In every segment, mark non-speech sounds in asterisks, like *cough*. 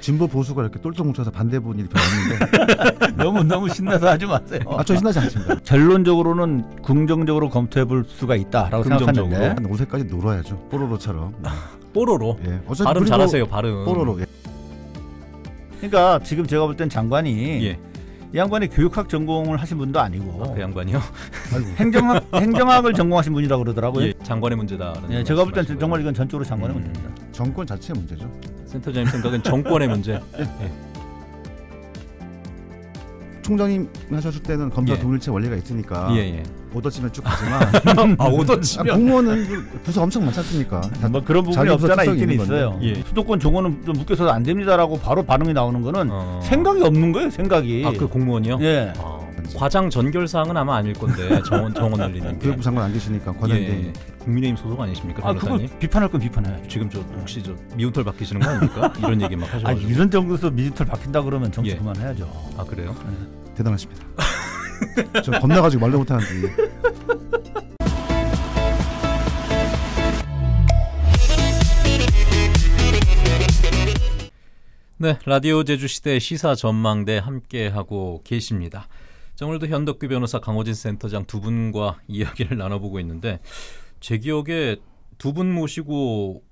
진보 보수가 이렇게 똘똘 뭉쳐서 반대분 이변했는데 *laughs* 너무 너무 신나서 하지 마세요. 아저 신나지 않습니다. 결론적으로는 긍정적으로 검토해 볼 수가 있다라고 긍정적으로? 생각하는데 한 5세까지 놀아야죠. 뽀로로처럼. 아, 뽀로로. 예. 어차피 발음 잘하세요. 발음. 뽀로로. 예. 그러니까 지금 제가 볼 땐 장관이 예. 이 양반이 교육학 전공을 하신 분도 아니고 아, 그 양반이요? 행정학 행정학을 전공하신 분이라고 그러더라고요. 예, 장관의 문제다. 예, 제가 볼땐 정말 이건 전적으로 장관의 음. 문제입니다. 정권 자체의 문제죠. 센터장님 생각은 정권의 문제. *laughs* 예. 총장님 하셨을 때는 검사 동일체 예. 원리가 있으니까 예, 예. 오더치면 쭉 가지만 *laughs* 아 오더치면 아, 공무원은 그 부서 엄청 많지 습니까뭐 그런 부분이 없잖아 있긴 있어요 예. 수도권 종호는 좀 묶여서 안 됩니다라고 바로 반응이 나오는 거는 어. 생각이 없는 거예요. 생각이. 아그 공무원이요? 예. 아. 과장 전결 사항은 아마 아닐 건데 *laughs* 정원 정원 날리는 교육부 상관안 계시니까 관련된 예, 예, 국민의힘 소속 아니십니까 아, 그걸 비판할 건 비판해. 지금 저 혹시 저 미운털 박히시는 거 아닙니까? *laughs* 이런 얘기 막 하셔. 가지고. 이런 정도서 미운털 박힌다 그러면 정치 예. 그만해야죠. 아 그래요? 네. 대단하십니다. *laughs* 저 겁나가지고 말도 못하는데. 네, 라디오 제주시대 시사 전망대 함께하고 계십니다. 자, 오늘도 현덕규 변호사 강호진 센터장 두 분과 *laughs* 이야기를 나눠보고 있는데 제 기억에 두 분 모시고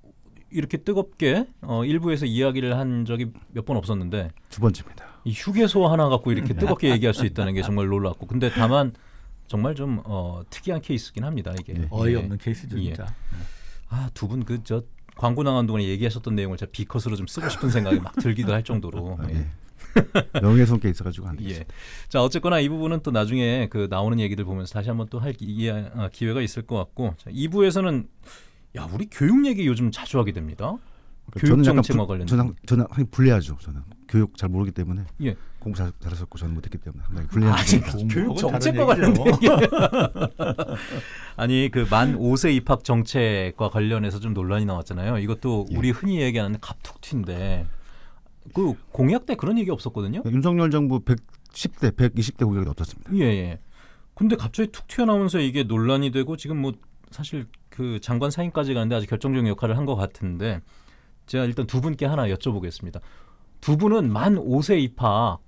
이렇게 뜨겁게 어, 일부에서 이야기를 한 적이 몇 번 없었는데 두 번째입니다. 이 휴게소 하나 갖고 이렇게 음. 뜨겁게 *laughs* 얘기할 수 있다는 게 정말 놀랐고 근데 다만 정말 좀 어, 특이한 케이스긴 합니다 이게 네. 예. 어이없는 예. 케이스죠 진짜. 예. 아, 아두 분그저 광고 나간 동안에 얘기하셨던 내용을 제가 비컷으로 좀 쓰고 싶은 생각이 막 들기도 할 정도로. 아, 네. 예. *laughs* 명예훼손께 있어가지고 안 되겠습니다. 예. 자 어쨌거나 이 부분은 또 나중에 그 나오는 얘기들 보면서 다시 한번 또할 아, 기회가 있을 것 같고 자, 2부에서는 야 우리 교육 얘기 요즘 자주 하게 됩니다. 그러니까 교육 정책과 관련. 저는 저는 불리하죠. 저는 교육 잘 모르기 때문에 예. 공부 잘, 잘하셨고 저는 못했기 때문에 상당히 불리한 아, 교육 정책과 관련 *laughs* 아니 그 만 5세 입학 정책과 관련해서 좀 논란이 나왔잖아요. 이것도 예. 우리 흔히 얘기하는 갑툭튀인데 그 공약 때 그런 얘기 없었거든요. 네, 윤석열 정부 110대, 120대 공약이 어떻습니다. 예, 예. 근데 갑자기 툭 튀어나오면서 이게 논란이 되고 지금 뭐 사실 그 장관 사임까지 가는데 아주 결정적인 역할을 한 것 같은데 제가 일단 두 분께 하나 여쭤보겠습니다. 두 분은 만 5세 입학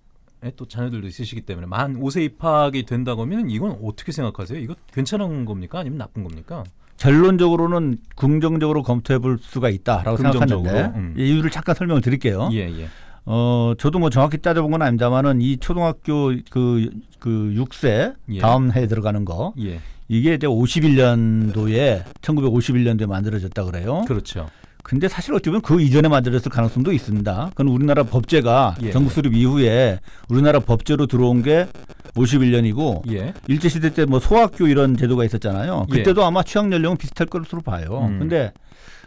또 자녀들도 있으시기 때문에 만 5세 입학이 된다고 하면 이건 어떻게 생각하세요? 이거 괜찮은 겁니까? 아니면 나쁜 겁니까? 결론적으로는 긍정적으로 검토해 볼 수가 있다라고 긍정적으로. 생각하는데 음. 예, 이유를 잠깐 설명을 드릴게요. 예, 예. 어, 저도 뭐 정확히 따져본 건 아닙니다만은 이 초등학교 그, 그 6세 예. 다음 해에 들어가는 거 예. 이게 이제 51년도에 1951년도에 만들어졌다 그래요. 그렇죠. 근데 사실 어떻게 보면 그 이전에 만들었을 가능성도 있습니다. 그건 우리나라 법제가 예. 전국 수립 이후에 우리나라 법제로 들어온 게 51년이고 예. 일제 시대 때 뭐 소학교 이런 제도가 있었잖아요. 예. 그때도 예. 아마 취학 연령은 비슷할 것으로 봐요. 음. 근데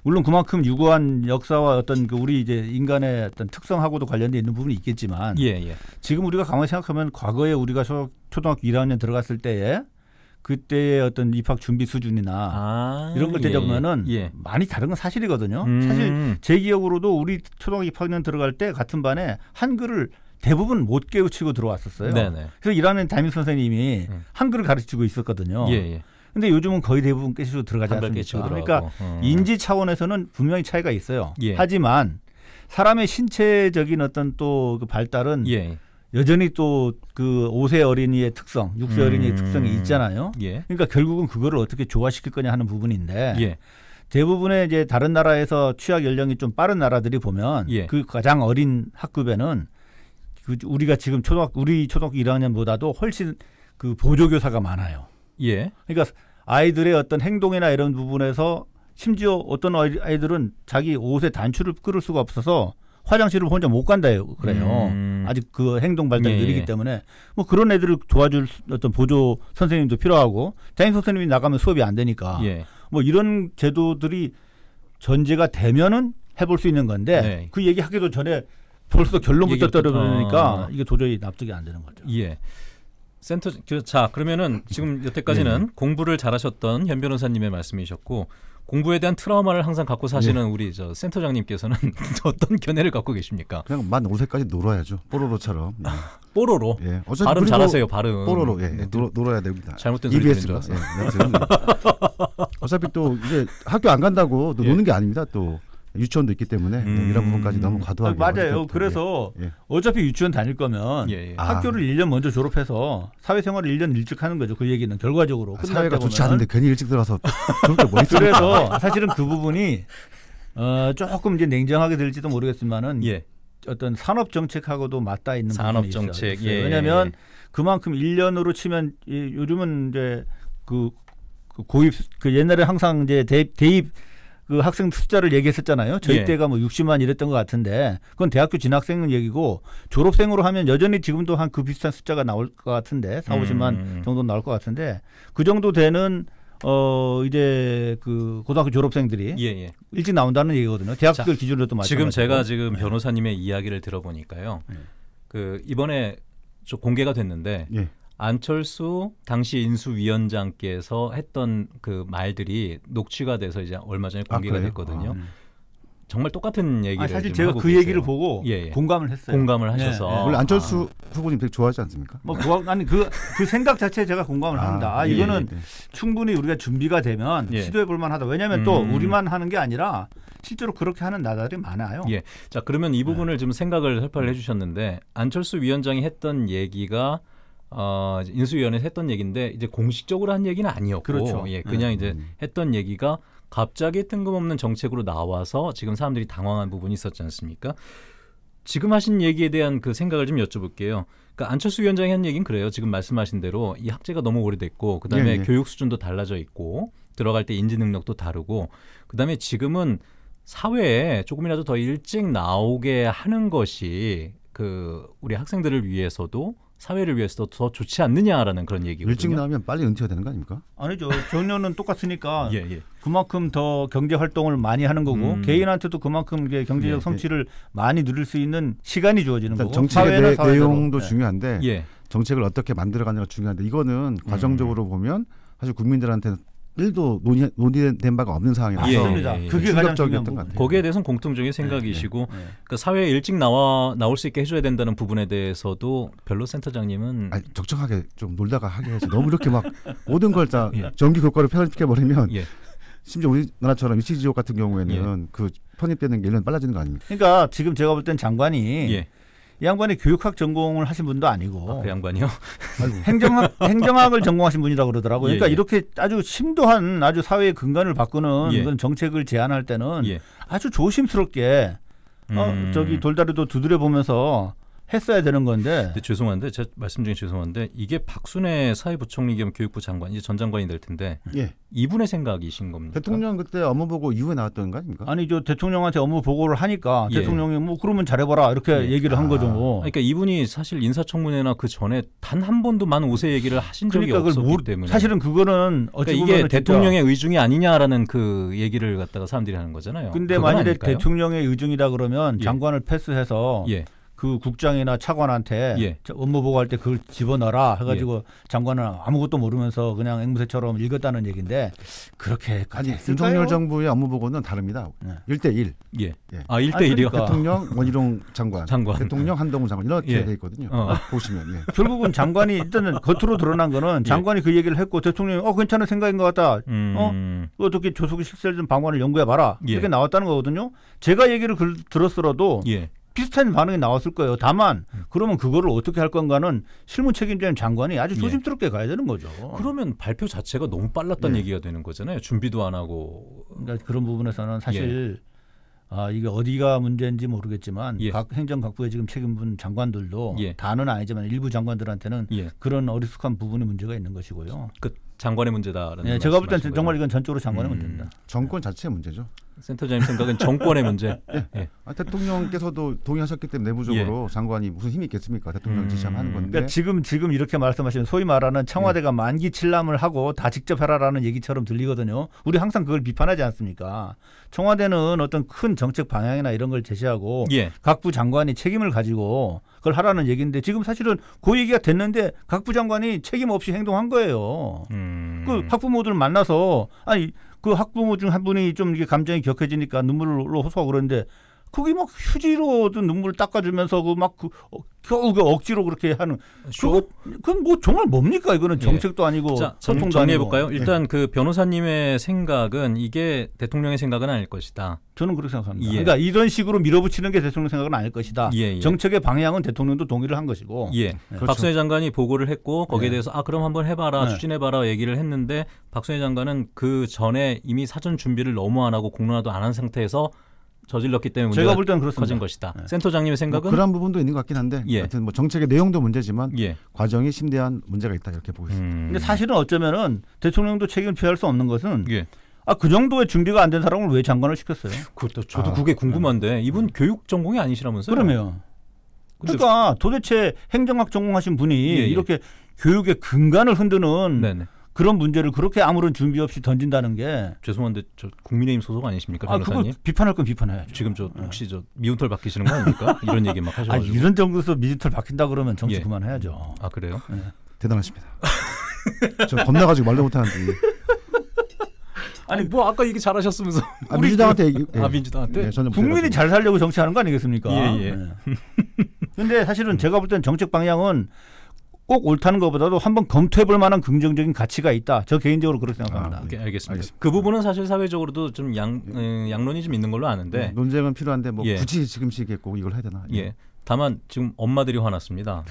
물론 그만큼 유구한 역사와 어떤 그 우리 이제 인간의 어떤 특성하고도 관련돼 있는 부분이 있겠지만 예, 예. 지금 우리가 가만히 생각하면 과거에 우리가 초, 초등학교 1학년 들어갔을 때에 그때의 어떤 입학 준비 수준이나 아, 이런 걸 예, 대접하면은 예, 많이 다른 건 사실이거든요. 음. 사실 제 기억으로도 우리 초등학교 2학년 들어갈 때 같은 반에 한글을 대부분 못 깨우치고 들어왔었어요. 네네. 그래서 일하는 담임 선생님이 음. 한글을 가르치고 있었거든요. 예, 예. 근데 요즘은 거의 대부분 깨치고 들어가지 않습니까? 그러니까 음. 인지 차원에서는 분명히 차이가 있어요. 예. 하지만 사람의 신체적인 어떤 또 그 발달은 예. 여전히 또 그 5세 어린이의 특성, 6세 음. 어린이의 특성이 있잖아요. 예. 그러니까 결국은 그거를 어떻게 조화시킬 거냐 하는 부분인데 예. 대부분의 이제 다른 나라에서 취학 연령이 좀 빠른 나라들이 보면 예. 그 가장 어린 학급에는 그 우리가 지금 초등학 우리 초등학교 1학년보다도 훨씬 그 보조 교사가 많아요. 예. 그러니까 아이들의 어떤 행동이나 이런 부분에서 심지어 어떤 아이들은 자기 옷의 단추를 끌을 수가 없어서 화장실을 혼자 못 간다 그래요. 음. 아직 그 행동 발달이 예. 느리기 때문에 뭐 그런 애들을 도와줄 어떤 보조 선생님도 필요하고 장임 선생님이 나가면 수업이 안 되니까 예. 뭐 이런 제도들이 전제가 되면은 해볼 수 있는 건데 네. 그 얘기하기도 전에 벌써 결론부터 떨어버리니까 그러니까 어. 이게 도저히 납득이 안 되는 거죠. 예. 센터 그, 자 그러면은 지금 여태까지는 네. 공부를 잘하셨던 현 변호사님의 말씀이셨고 공부에 대한 트라우마를 항상 갖고 사시는 네. 우리 저 센터장님께서는 *laughs* 어떤 견해를 갖고 계십니까? 그냥 만 5세까지 놀아야죠. 뽀로로처럼. 네. 뽀로로. 예. 어차피 발음 잘하세요. 발음. 뽀로로. 예. 예. 네. 네. 놀, 놀아야 됩니다. 잘못된 소리 e 들 예. 네, 네. 어차피 또 이제 학교 안 간다고 또 예. 노는 게 아닙니다. 또 유치원도 있기 때문에 네, 음. 이런 부분까지 너무 아, 과도하게 맞아요. 그래서 예. 어차피 유치원 다닐 거면 예, 예. 학교를 아. 1년 먼저 졸업해서 사회생활을 1년 일찍 하는 거죠. 그 얘기는 결과적으로 아, 사회가 좋지 않은데 괜히 일찍 들어서 그래서 사실은 그 부분이 어, 조금 이제 냉정하게 될지도 모르겠지만은 예. 어떤 산업 정책하고도 맞닿아 있는 산업 정책. 예. 왜냐하면 그만큼 1년으로 치면 요즘은 이제 그, 그 고입 그 옛날에 항상 이제 대 대입 그 학생 숫자를 얘기했었잖아요. 저희 예. 때가 뭐 60만 이랬던 것 같은데 그건 대학교 진학생 은 얘기고 졸업생으로 하면 여전히 지금도 한 그 비슷한 숫자가 나올 것 같은데 4, 50만 정도 나올 것 같은데 그 정도 되는 어 이제 그 고등학교 졸업생들이 예, 예. 일찍 나온다는 얘기거든요. 대학교 기준으로도 마찬가지. 지금 제가 지금 네. 변호사님의 이야기를 들어보니까요. 네. 그 이번에 공개가 됐는데 예. 안철수 당시 인수위원장께서 했던 그 말들이 녹취가 돼서 이제 얼마 전에 아, 공개가 아, 됐거든요. 아, 네. 정말 똑같은 얘기를 아, 사실 제가 그 계세요. 얘기를 보고 예, 예. 공감을 했어요. 공감을 네, 하셔서 예, 원래 안철수 아. 후보님 되게 좋아하지 않습니까? 뭐 그, 아니 그, 그 생각 자체에 제가 공감을 아, 합니다. 아, 이거는 예, 예. 충분히 우리가 준비가 되면 시도해 볼 만하다. 왜냐하면 음. 또 우리만 하는 게 아니라 실제로 그렇게 하는 나라들이 많아요. 예. 자 그러면 이 네. 부분을 좀 생각을 설파를 해주셨는데 안철수 위원장이 했던 얘기가 어, 인수위원회에서 했던 얘기인데 이제 공식적으로 한 얘기는 아니었고 그렇죠. 예, 네. 그냥 음. 이제 했던 얘기가 갑자기 뜬금없는 정책으로 나와서 지금 사람들이 당황한 부분이 있었지 않습니까? 지금 하신 얘기에 대한 그 생각을 좀 여쭤볼게요. 그러니까 안철수 위원장이 한 얘기는 그래요. 지금 말씀하신 대로 이 학제가 너무 오래됐고 그다음에 네, 네. 교육 수준도 달라져 있고 들어갈 때 인지 능력도 다르고 그다음에 지금은 사회에 조금이라도 더 일찍 나오게 하는 것이 그 우리 학생들을 위해서도 사회를 위해서 도더 좋지 않느냐라는 그런 얘기거든요. 일찍 나오면 빨리 은퇴가 되는 거 아닙니까? 아니죠. 전년은 똑같으니까 *laughs* 예, 예. 그만큼 더 경제 활동을 많이 하는 거고 음. 개인한테도 그만큼 경제적 예, 예, 성취를 많이 누릴 수 있는 시간이 주어지는 그러니까 거고 정책의 내, 용도 예. 중요한데 예. 정책을 어떻게 만들어가느냐가 중요한데 이거는 음. 과정적으로 보면 사실 국민들한테 일도 논의, 논의된 바가 없는 상황이라서 아, 맞습니다. 예, 예. 그게 가장 중요한 것 같아요. 거기에 대해서는 공통적인 생각이시고 네, 네, 네. 그러니까 사회에 일찍 나와 나올 수 있게 해줘야 된다는 부분에 대해서도 별로 센터장님은 아니, 적정하게 좀 놀다가 하게 해서 너무 이렇게 막 *laughs* 모든 걸 다 정기 예. 교과를 편입해 버리면 심지어 우리나라처럼 위치 지역 같은 경우에는 그 편입되는 게 1년 빨라지는 거 아닙니까? 그러니까 지금 제가 볼 땐 장관이 이 양반이 교육학 전공을 하신 분도 아니고 아, 그 양반이요 행정학 *laughs* 행정학을 전공하신 분이라고 그러더라고요. 예, 그러니까 예, 예. 이렇게 아주 심도한 아주 사회의 근간을 바꾸는 예. 그런 정책을 제안할 때는 예. 아주 조심스럽게 어, 음. 어, 저기 돌다리도 두드려 보면서 했어야 되는 건데. 네, 죄송한데 제 말씀 중에 죄송한데 이게 박순애 사회부총리 겸 교육부 장관 이제 전 장관이 될 텐데 예. 이분의 생각이신 겁니까? 대통령 그때 업무 보고 이후에 나왔던 거 아닙니까? 아니 저 대통령한테 업무 보고를 하니까 예. 대통령이 뭐 그러면 잘해봐라 이렇게 예. 얘기를 한 아, 거죠. 뭐. 그러니까 이분이 사실 인사청문회나 그 전에 단 한 번도 만 5세 얘기를 하신 적이 그러니까 없었기 모, 때문에 사실은 그거는 그러니까 이게 대통령의 의중이 아니냐라는 그 얘기를 갖다가 사람들이 하는 거잖아요. 근데 만약에 아닐까요? 대통령의 의중이다 그러면 예. 장관을 패스해서. 예. 그 국장이나 차관한테 예. 업무 보고할 때 그걸 집어넣어라 해가지고 예. 장관은 아무것도 모르면서 그냥 앵무새처럼 읽었다는 얘기인데 그렇게까지 아니, 윤석열 정부의 업무 보고는 다릅니다. 1대1 예. 예. 아, 일대일이요 그러니까. 대통령 *laughs* 원희룡 장관, 장관. 대통령 한동훈 장관 이렇게 예. 돼 있거든요. 어. 아, 보시면. 예. 결국은 장관이 일단은 겉으로 드러난 거는 예. 장관이 그 얘기를 했고 대통령이 어 괜찮은 생각인 것 같다. 음. 어 어떻게 조속히 실세를 좀방관을 연구해 봐라. 예. 이렇게 나왔다는 거거든요. 제가 얘기를 글, 들었으라도 예. 비슷한 반응이 나왔을 거예요. 다만 음. 그러면 그거를 어떻게 할 건가는 실무 책임자인 장관이 아주 예. 조심스럽게 예. 가야 되는 거죠. 그러면 발표 자체가 너무 빨랐다는 예. 얘기가 되는 거잖아요. 준비도 안 하고. 그러니까 그런 부분에서는 사실 예. 아, 이게 어디가 문제인지 모르겠지만 예. 각 행정각부에 지금 책임분 장관들도 예. 다는 아니지만 일부 장관들한테는 그런 어리숙한 부분의 문제가 있는 것이고요. 그 장관의 문제다라는. 예, 제가 볼 때는 정말 이건 전적으로 장관의 음. 문제입니다. 정권 자체의 문제죠. 센터장님 생각은 정권의 문제. *laughs* 예. 예. 아, 대통령께서도 동의하셨기 때문에 내부적으로 예. 장관이 무슨 힘이 있겠습니까? 대통령 음. 지시하면 하는 건데. 그러니까 지금 지금 이렇게 말씀하시면 소위 말하는 청와대가 예. 만기 칠람을 하고 다 직접 해라라는 얘기처럼 들리거든요. 우리 항상 그걸 비판하지 않습니까? 청와대는 어떤 큰 정책 방향이나 이런 걸 제시하고 예. 각 부장관이 책임을 가지고 그걸 하라는 얘기인데 지금 사실은 그 얘기가 됐는데 각 부장관이 책임 없이 행동한 거예요. 음. 그 학부모들 만나서 아니 그 학부모 중 한 분이 좀 이게 감정이 격해지니까 눈물로 호소하고 그러는데 그게 막 휴지로 눈물을 닦아주면서 그막 그, 어, 겨우 그 억지로 그렇게 하는 쇼? 그, 그건 뭐 정말 뭡니까 이거는 예. 정책도 아니고 자, 소통도 정리해 볼까요? 예. 일단 그 변호사님의 생각은 이게 대통령의 생각은 아닐 것이다. 저는 그렇게 생각합니다. 예. 그러니까 이런 식으로 밀어붙이는 게 대통령 생각은 아닐 것이다. 예, 예. 정책의 방향은 대통령도 동의를 한 것이고. 예. 예. 그렇죠. 박순애 장관이 보고를 했고 거기에 대해서 아 그럼 한번 해봐라 네. 추진해봐라 얘기를 했는데 박순애 장관은 그 전에 이미 사전 준비를 너무 안 하고 공론화도 안 한 상태에서 저질렀기 때문에 제가 볼 때는 그렇습니다. 커진 것이다. 네. 센터장님의 생각은 뭐 그런 부분도 있는 것 같긴 한데 예. 하여튼 뭐 정책의 내용도 문제지만 예. 과정이 심대한 문제가 있다 이렇게 보고 있습니다. 음. 근데 사실은 어쩌면은 대통령도 책임을 피할 수 없는 것은 예. 아그 정도의 준비가 안 된 사람을 왜 장관을 시켰어요? 그것도 저도 아, 그게 궁금한데 이분 네. 교육 전공이 아니시라면서요? 그러면 그러니까 도대체 행정학 전공하신 분이 예, 예. 이렇게 교육의 근간을 흔드는 네네. 그런 문제를 그렇게 아무런 준비 없이 던진다는 게 죄송한데 저 국민의힘 소속 아니십니까 변호사님? 아, 비판할 건 비판해야죠. 지금 저 예. 혹시 저 미운털 박히시는 거 아닙니까? *laughs* 이런 얘기 막 하셔가지고 아니, 이런 정도서 미운털 박힌다 그러면 정치 예. 그만해야죠. 아 그래요? 네. 대단하십니다. *laughs* 저 겁나가지고 말도 못하는데. *laughs* 아니 뭐 아까 얘기 잘하셨으면서 아, 민주당한테 그 얘기, 예. 아 민주당한테 예, 국민이 잘 살려고 정치하는 거 아니겠습니까? 예예. 예. 예. 근데 사실은 제가 볼때 정책 방향은 꼭 옳다는 것보다도 한번 검토해 볼 만한 긍정적인 가치가 있다. 저 개인적으로 그렇게 생각합니다. 아, 네. 알겠습니다. 알겠습니다. 그 부분은 사실 사회적으로도 좀 양, 음, 양론이 좀 있는 걸로 아는데 예, 논쟁은 필요한데 뭐 예. 굳이 지금 시겠고 이걸 해야 되나? 예. 예. 다만 지금 엄마들이 화났습니다.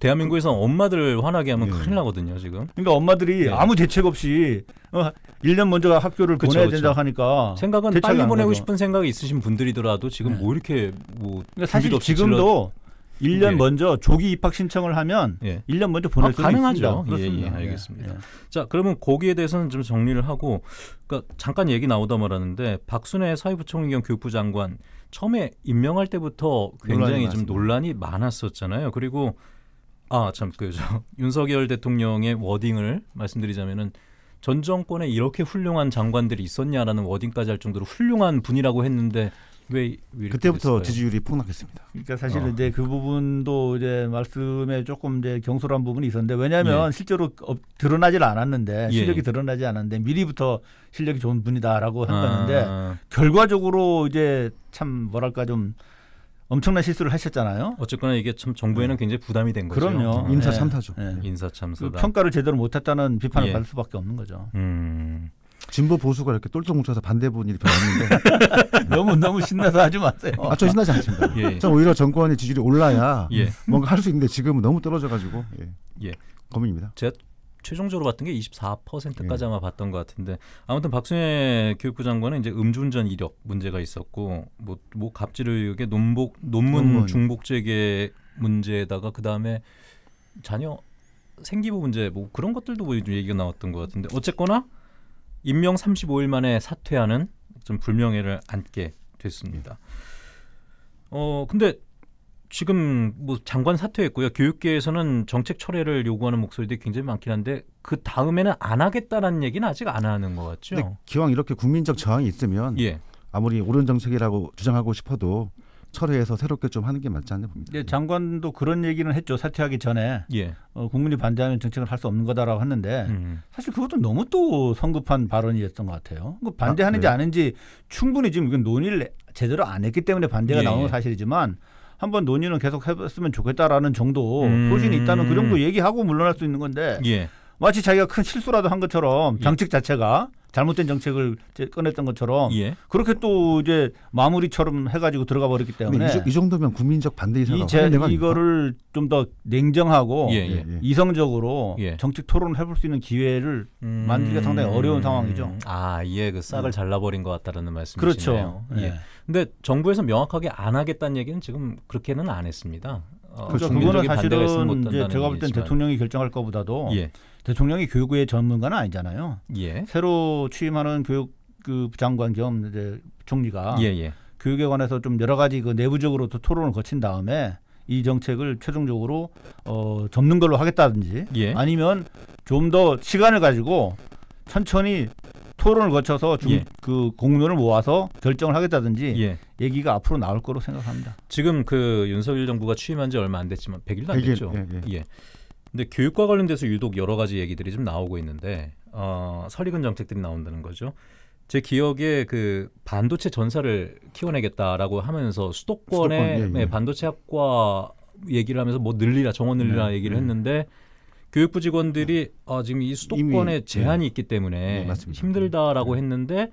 대한민국에서 엄마들 화나게 하면 예. 큰일 나거든요, 지금. 그러니까 엄마들이 예. 아무 대책 없이 어, 1년 먼저 학교를 그쵸, 보내야 된다 고 하니까 생각은 빨리 보내고 싶은 생각이 있으신 분들이더라도 지금 예. 뭐 이렇게 뭐 그러니까 사실 지금도 질러... 1년 예. 먼저 조기 입학 신청을 하면 예. 1년 먼저 보낼 아, 수 가능하죠. 있습니다. 예, 예, 알겠습니다. 예. 자, 그러면 거기에 대해서는 좀 정리를 하고 그러니까 잠깐 얘기 나오다 말았는데 박순애 사회부총리겸 교육부 장관 처음에 임명할 때부터 굉장히 좀 논란이 많았었잖아요. 그리고 아, 참 그죠. *laughs* 윤석열 대통령의 워딩을 말씀드리자면은 전 정권에 이렇게 훌륭한 장관들이 있었냐라는 워딩까지 할 정도로 훌륭한 분이라고 했는데 왜, 왜 그때부터 됐을까요? 지지율이 폭락했습니다. 그러니까 사실 어. 이제 그 부분도 이제 말씀에 조금 이제 경솔한 부분이 있었는데 왜냐하면 예. 실제로 드러나질 않았는데 예. 실력이 예. 드러나지 않았는데 미리부터 실력이 좋은 분이다라고 했다는데 아. 결과적으로 이제 참 뭐랄까 좀 엄청난 실수를 하셨잖아요. 어쨌거나 이게 참 정부에는 네. 굉장히 부담이 된 거죠. 그럼요. 인사 네. 참사죠. 네. 인사 참사. 그 평가를 제대로 못했다는 비판을 예. 받을 수밖에 없는 거죠. 음. 진보 보수가 이렇게 똘똘 뭉쳐서 반대분 일이 별없는데 *laughs* 너무 너무 신나서 하지 마세요. 아저 신나지 않습니다. 예. 전 오히려 정권의 지지율이 올라야 예. 뭔가 할 수 있는데 지금은 너무 떨어져가지고 예. 예. 고민입니다. 제가 최종적으로 봤던 게 24%까지 예. 아마 봤던 것 같은데 아무튼 박순애 교육부 장관은 이제 음주운전 이력 문제가 있었고 뭐뭐 뭐 갑질의혹에 논복 논문 음, 중복 재개 문제에다가 그 다음에 자녀 생기부 문제 뭐 그런 것들도 뭐 얘기가 나왔던 것 같은데 어쨌거나 임명 35일 만에 사퇴하는 좀 불명예를 안게 됐습니다. 어 근데 지금 뭐 장관 사퇴했고요. 교육계에서는 정책 철회를 요구하는 목소리들이 굉장히 많긴 한데 그 다음에는 안 하겠다라는 얘기는 아직 안 하는 것 같죠. 기왕 이렇게 국민적 저항이 있으면 예. 아무리 옳은 정책이라고 주장하고 싶어도 철회해서 새롭게 좀 하는 게 맞지 않나 봅니다. 예, 장관도 그런 얘기는 했죠. 사퇴하기 전에 예. 어, 국민이 반대하는 정책을 할 수 없는 거다라고 했는데 음. 사실 그것도 너무 또 성급한 발언이었던 것 같아요. 그 반대하는지 아, 네. 닌지 충분히 지금 이건 논의를 제대로 안 했기 때문에 반대가 예. 나오는 예. 사실이지만 한번 논의는 계속 했으면 좋겠다라는 정도 음. 소신이 있다면 그 정도 얘기하고 물러날 수 있는 건데 예. 마치 자기가 큰 실수라도 한 것처럼 예. 정책 자체가 잘못된 정책을 꺼냈던 것처럼 예. 그렇게 또 이제 마무리처럼 해가지고 들어가 버렸기 때문에 이, 이, 정도면 국민적 반대 이상 이제 이거를 좀 더 냉정하고 예, 예. 예, 예. 이성적으로 정책 토론을 해볼 수 있는 기회를 음... 만들기가 상당히 어려운 상황이죠. 음. 아, 예, 그 싹을 음. 잘라버린 것 같다라는 말씀이시네요. 그렇죠. 예. 근데 정부에서 명확하게 안 하겠다는 얘기는 지금 그렇게는 안 했습니다. 어, 그렇죠. 그거는 사실은 이제 제가 볼 땐 대통령이 결정할 것보다도 예. 대통령이 교육의 전문가는 아니잖아요. 예. 새로 취임하는 교육부 그 장관 겸 이제 총리가 예예. 예. 교육에 관해서 좀 여러 가지 그 내부적으로 또 토론을 거친 다음에 이 정책을 최종적으로 어, 접는 걸로 하겠다든지 예. 아니면 좀 더 시간을 가지고 천천히 토론을 거쳐서 중, 예. 그 공론을 모아서 결정을 하겠다든지 예. 얘기가 앞으로 나올 거로 생각합니다. 지금 그 윤석열 정부가 취임한 지 얼마 안 됐지만 100일도 안 100일, 됐죠. 예, 예, 예. 근데 교육과 관련돼서 유독 여러 가지 얘기들이 좀 나오고 있는데 어, 설익은 정책들이 나온다는 거죠. 제 기억에 그 반도체 전사를 키워내겠다라고 하면서 수도권의 수도권, 예, 예. 네, 반도체 학과 얘기를 하면서 뭐 늘리라 정원 늘리라 네, 얘기를 네. 했는데 교육부 직원들이 아, 지금 이 수도권에 이미, 제한이 네. 있기 때문에 네, 힘들다라고 네. 했는데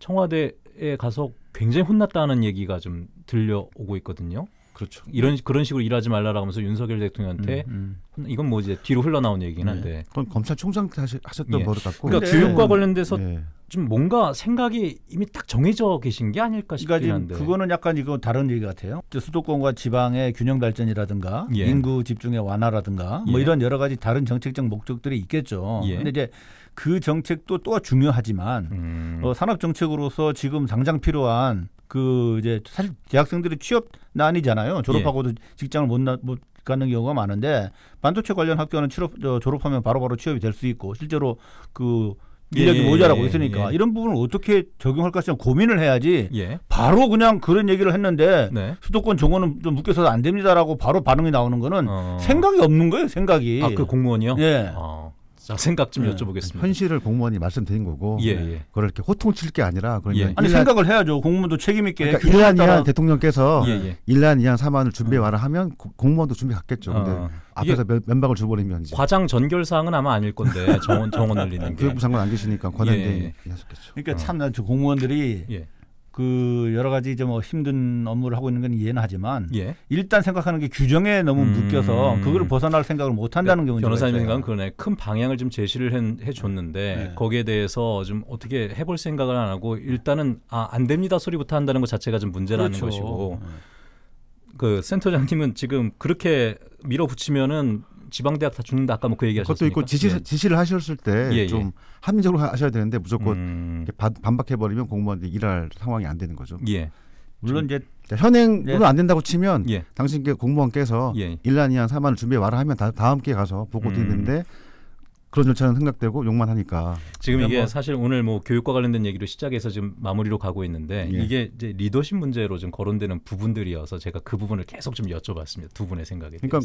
청와대에 가서 굉장히 혼났다는 얘기가 좀 들려오고 있거든요. 그렇죠. 이런 그런 식으로 일하지 말라라고 하면서 윤석열 대통령한테 음, 음. 이건 뭐 이제 뒤로 흘러나온 얘기긴 네. 한데. 그건 검찰총장 하셨던 예. 버릇 같고. 그러니까 네. 교육과 관련돼서 네. 좀 뭔가 생각이 이미 딱 정해져 계신 게 아닐까 싶긴 그러니까 그거는 약간 이거 다른 얘기 같아요. 수도권과 지방의 균형 발전이라든가 예. 인구 집중의 완화라든가 뭐 예. 뭐 이런 여러 가지 다른 정책적 목적들이 있겠죠. 예. 근데 이제 그 정책도 또 중요하지만 음. 어, 산업 정책으로서 지금 당장 필요한 그 이제 사실 대학생들이 취업난이잖아요. 예. 졸업하고도 직장을 못, 나, 못 가는 경우가 많은데 반도체 관련 학교는 취업, 졸업하면 바로바로 바로 취업이 될 수 있고 실제로 그 인력이 예, 예 모자라고 예, 있으니까 예, 이런 부분을 어떻게 적용할 것인지 고민을 해야지 예. 바로 그냥 그런 얘기를 했는데 네. 수도권 정원은 좀 묶여서 안 됩니다라고 바로 반응이 나오는 거는 어. 생각이 없는 거예요 생각이 아그 공무원이요? 예. 어. 자, 생각 좀 네, 여쭤보겠습니다. 현실을 공무원이 말씀드린 거고 예, 네. 예. 그걸 이렇게 호통칠 게 아니라 그러면 예. 아니 일란- 생각을 해야죠. 공무원도 책임 있게 그러니까 일란 따라- 이한 대통령께서 예, 예. 일란 이한 사만을 준비해 어. 와라 하면 공무원도 준비 갔겠죠. 근데 어. 앞에서 면- 면박을 줘버리면 이제 과장 전결 사항은 아마 아닐 건데 정원 정원 *laughs* 늘리는 교육부 장관 안 계시니까 권한대행 예, 예. 하셨겠죠. 그러니까 어. 참나저 공무원들이 예. 그 여러 가지 좀 뭐 힘든 업무를 하고 있는 건 이해는 하지만 예. 일단 생각하는 게 규정에 너무 음. 묶여서 그걸 벗어날 생각을 못 한다는 게 문제가 변호사님 생각은 그러네. 큰 방향을 좀 제시를 해, 줬는데 네. 거기에 대해서 좀 어떻게 해볼 생각을 안 하고 일단은 아, 안 됩니다 소리부터 한다는 것 자체가 좀 문제라는 그렇죠. 것이고 네. 그 센터장님은 지금 그렇게 밀어붙이면은 지방 대학 다 죽는다 아까 뭐 그 얘기하셨습니까? 그것도 있고 지시 예. 지시를 하셨을 때좀 예, 예. 합리적으로 하셔야 되는데 무조건 음. 반박해 버리면 공무원들이 일할 상황이 안 되는 거죠. 예. 물론 이제 현행으로 예. 안 된다고 치면 당신께 공무원께서 일란이한 사안을 준비해 와라 하면 다, 다음 기회 가서 보고 드리는데 음. 그런 절차는 생각되고 욕만 하니까 지금 이게 뭐 사실 오늘 뭐 교육과 관련된 얘기로 시작해서 지금 마무리로 가고 있는데 예. 이게 이제 리더십 문제로 좀 거론되는 부분들이어서 제가 그 부분을 계속 좀 여쭤봤습니다 두 분의 생각에 그러니까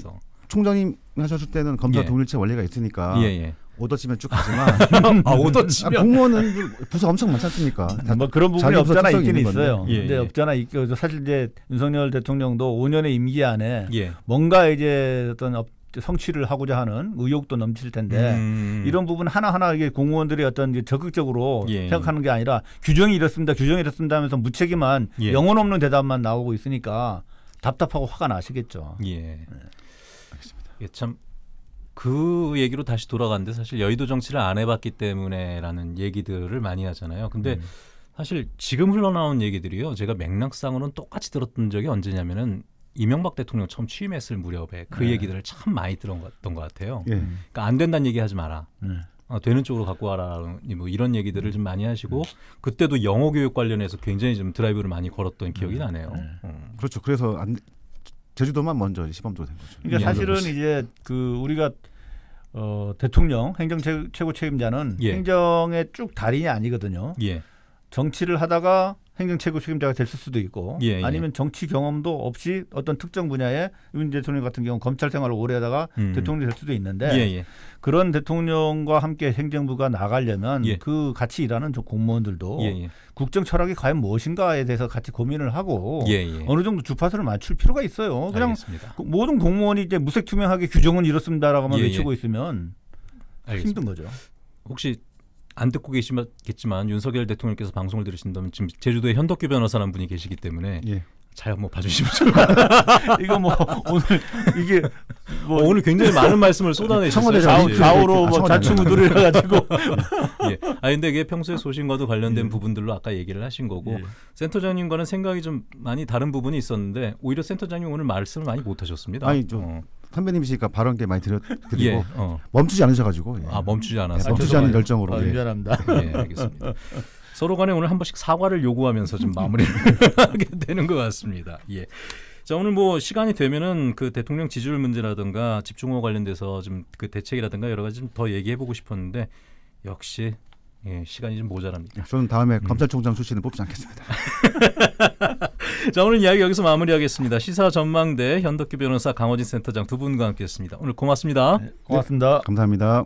총장님 하셨을 때는 검사 예. 동일체 원리가 있으니까 예, 예. 오더치면 쭉 가지만 *laughs* 아 오더치면 *laughs* 공무원은 부서 엄청 많지 습니까뭐 그런 부분이 없잖아 있긴 있어요 예, 근데 예. 없잖아 있고 사실 이제 윤석열 대통령도 5년의 임기 안에 예. 뭔가 이제 어떤 성취를 하고자 하는 의욕도 넘칠 텐데 음. 이런 부분 하나하나 이게 공무원들이 어떤 이제 적극적으로 예. 생각하는 게 아니라 규정이 이렇습니다. 규정이 이렇습니다 하면서 무책임한 예. 영혼 없는 대답만 나오고 있으니까 답답하고 화가 나시겠죠. 예. 네. 알겠습니다. 예, 참. 그 얘기로 다시 돌아가는데 사실 여의도 정치를 안 해봤기 때문에라는 얘기들을 많이 하잖아요. 근데 음. 사실 지금 흘러나온 얘기들이요. 제가 맥락상으로는 똑같이 들었던 적이 언제냐면은 이명박 대통령 처음 취임했을 무렵에 그 네. 얘기들을 참 많이 들었던 것 같아요. 예. 그러니까 안 된다는 얘기하지 마라. 네. 어, 되는 쪽으로 갖고 와라. 라뭐 이런 얘기들을 음. 좀 많이 하시고 음. 그때도 영어 교육 관련해서 굉장히 좀 드라이브를 많이 걸었던 기억이 음. 나네요. 네. 음. 그렇죠. 그래서 안, 제주도만 먼저 시범적된 거죠. 그러니까 사실은 이제 그 우리가 어, 대통령 행정 최고 책임자는 예. 행정의 쭉 달인이 아니거든요. 예. 정치를 하다가 행정 최고 책임자가 됐을 수도 있고 예, 예. 아니면 정치 경험도 없이 어떤 특정 분야에 윤 대통령 같은 경우 검찰 생활을 오래 하다가 음. 대통령이 될 수도 있는데 예, 예. 그런 대통령과 함께 행정부가 나가려면 예. 그 같이 일하는 공무원들도 예, 국정 철학이 과연 무엇인가에 대해서 같이 고민을 하고 어느 정도 주파수를 맞출 필요가 있어요. 그냥 알겠습니다. 그 모든 공무원이 이제 무색 투명하게 규정은 이렇습니다라고만 외치고 있으면 알겠습니다. 힘든 거죠. 혹시 안 듣고 계시겠지만 윤석열 대통령께서 방송을 들으신다면 지금 제주도에 현덕규 변호사라는 분이 계시기 때문에 예. 잘뭐 봐주시면 좋을 것 같아요. *laughs* 이거 뭐 오늘 이게 뭐 어, 오늘 굉장히 많은 말씀을 쏟아내셨어요. 좌우, 로뭐좌충우돌이 가지고. 예. 아 근데 이게 평소에 소신과도 관련된 예. 부분들로 아까 얘기를 하신 거고 예. 센터장님과는 생각이 좀 많이 다른 부분이 있었는데 오히려 센터장님 오늘 말씀을 많이 못 하셨습니다. 아니 좀 어. 선배님이시니까 발언 게 많이 드렸 드리고 예, 어. 멈추지 않으셔가지고 예. 아 멈추지 않았어요. 네, 멈추지 않은 열정으로 예. 아, 미안합니다. 예, 알겠습니다. *laughs* 서로 간에 오늘 한 번씩 사과를 요구하면서 좀 마무리를 *laughs* 하게 되는 것 같습니다. 예. 자 오늘 뭐 시간이 되면은 그 대통령 지지율 문제라든가 집중호 관련돼서 좀 그 대책이라든가 여러 가지 좀 더 얘기해 보고 싶었는데 역시 예, 시간이 좀 모자랍니다. 저는 다음에 음. 검찰총장 출신을 뽑지 않겠습니다. *laughs* 자 오늘 이야기 여기서 마무리하겠습니다. 시사 전망대 현덕기 변호사 강호진 센터장 두 분과 함께했습니다. 오늘 고맙습니다. 네, 고맙습니다. 네, 감사합니다.